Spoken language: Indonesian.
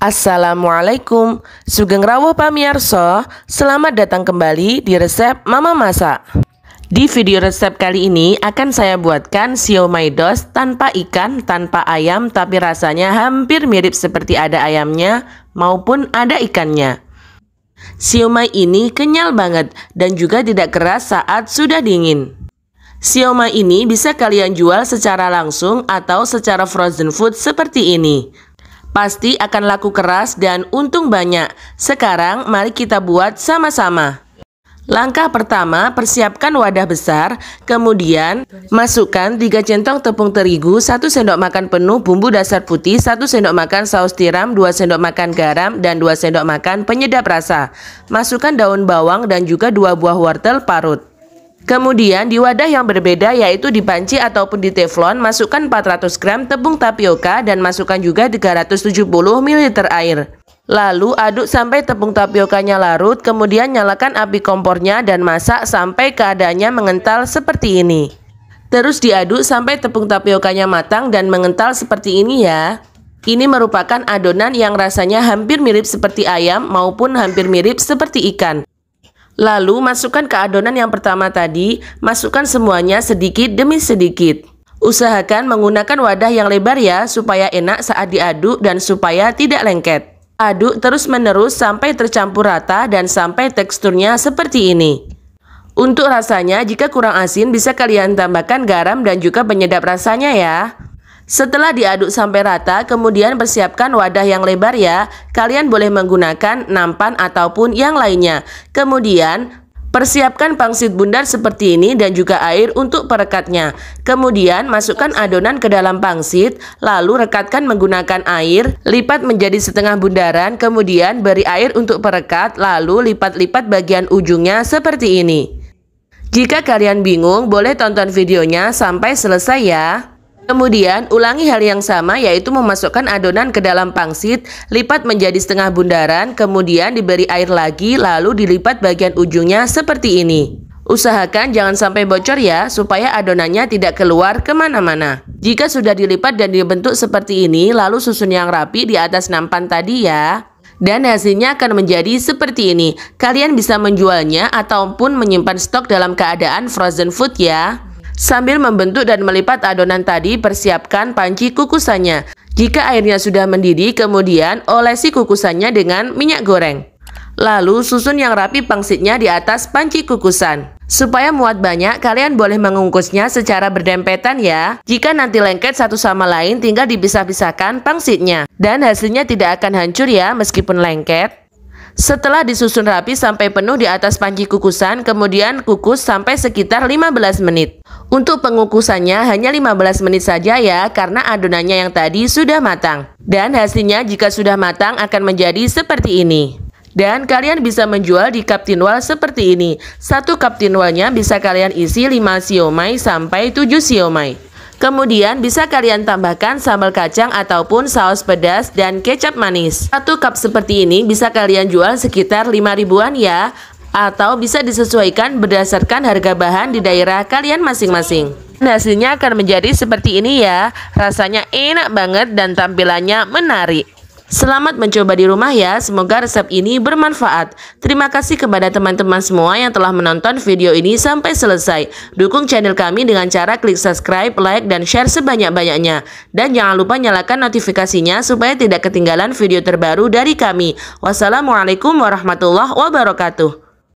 Assalamualaikum, Sugeng Rawuh Pamiyarso. Selamat datang kembali di resep Mama Masak. Di video resep kali ini akan saya buatkan siomay dos tanpa ikan, tanpa ayam tapi rasanya hampir mirip seperti ada ayamnya maupun ada ikannya. Siomay ini kenyal banget dan juga tidak keras saat sudah dingin. Siomay ini bisa kalian jual secara langsung atau secara frozen food seperti ini. Pasti akan laku keras dan untung banyak. Sekarang mari kita buat sama-sama. Langkah pertama, persiapkan wadah besar, kemudian masukkan 3 centong tepung terigu, 1 sendok makan penuh bumbu dasar putih, 1 sendok makan saus tiram, 2 sendok makan garam, dan 2 sendok makan penyedap rasa. Masukkan daun bawang dan juga 2 buah wortel parut. Kemudian di wadah yang berbeda yaitu di panci ataupun di teflon masukkan 400 gram tepung tapioka dan masukkan juga 370 ml air. Lalu aduk sampai tepung tapiokanya larut, kemudian nyalakan api kompornya dan masak sampai keadaannya mengental seperti ini. Terus diaduk sampai tepung tapiokanya matang dan mengental seperti ini ya. Ini merupakan adonan yang rasanya hampir mirip seperti ayam maupun hampir mirip seperti ikan. Lalu masukkan ke adonan yang pertama tadi, masukkan semuanya sedikit demi sedikit. Usahakan menggunakan wadah yang lebar ya supaya enak saat diaduk dan supaya tidak lengket. Aduk terus-menerus sampai tercampur rata dan sampai teksturnya seperti ini. Untuk rasanya, jika kurang asin bisa kalian tambahkan garam dan juga penyedap rasanya ya. Setelah diaduk sampai rata, kemudian persiapkan wadah yang lebar ya. Kalian boleh menggunakan nampan ataupun yang lainnya. Kemudian Persiapkan pangsit bundar seperti ini dan juga air untuk perekatnya. Kemudian masukkan adonan ke dalam pangsit, lalu rekatkan menggunakan air, lipat menjadi setengah bundaran, kemudian beri air untuk perekat, lalu lipat-lipat bagian ujungnya seperti ini. Jika kalian bingung, boleh tonton videonya sampai selesai ya. Kemudian, ulangi hal yang sama yaitu memasukkan adonan ke dalam pangsit, lipat menjadi setengah bundaran, kemudian diberi air lagi, lalu dilipat bagian ujungnya seperti ini. Usahakan jangan sampai bocor ya, supaya adonannya tidak keluar kemana-mana. Jika sudah dilipat dan dibentuk seperti ini, lalu susun yang rapi di atas nampan tadi ya. Dan hasilnya akan menjadi seperti ini. Kalian bisa menjualnya ataupun menyimpan stok dalam keadaan frozen food ya. Sambil membentuk dan melipat adonan tadi, persiapkan panci kukusannya. Jika airnya sudah mendidih, kemudian olesi kukusannya dengan minyak goreng. Lalu susun yang rapi pangsitnya di atas panci kukusan. Supaya muat banyak, kalian boleh mengungkusnya secara berdempetan ya. Jika nanti lengket satu sama lain, tinggal dipisah-pisahkan pangsitnya. Dan hasilnya tidak akan hancur ya meskipun lengket. Setelah disusun rapi sampai penuh di atas panci kukusan, kemudian kukus sampai sekitar 15 menit. Untuk pengukusannya hanya 15 menit saja ya, karena adonannya yang tadi sudah matang. Dan hasilnya jika sudah matang akan menjadi seperti ini. Dan kalian bisa menjual di cup tinwal seperti ini. Satu cup tinwalnya bisa kalian isi 5 siomay sampai 7 siomay. Kemudian bisa kalian tambahkan sambal kacang ataupun saus pedas dan kecap manis. Satu cup seperti ini bisa kalian jual sekitar 5 ribuan ya, atau bisa disesuaikan berdasarkan harga bahan di daerah kalian masing-masing. Hasilnya akan menjadi seperti ini ya, rasanya enak banget dan tampilannya menarik. Selamat mencoba di rumah ya, semoga resep ini bermanfaat. Terima kasih kepada teman-teman semua yang telah menonton video ini sampai selesai. Dukung channel kami dengan cara klik subscribe, like, dan share sebanyak-banyaknya. Dan jangan lupa nyalakan notifikasinya supaya tidak ketinggalan video terbaru dari kami. Wassalamualaikum warahmatullahi wabarakatuh.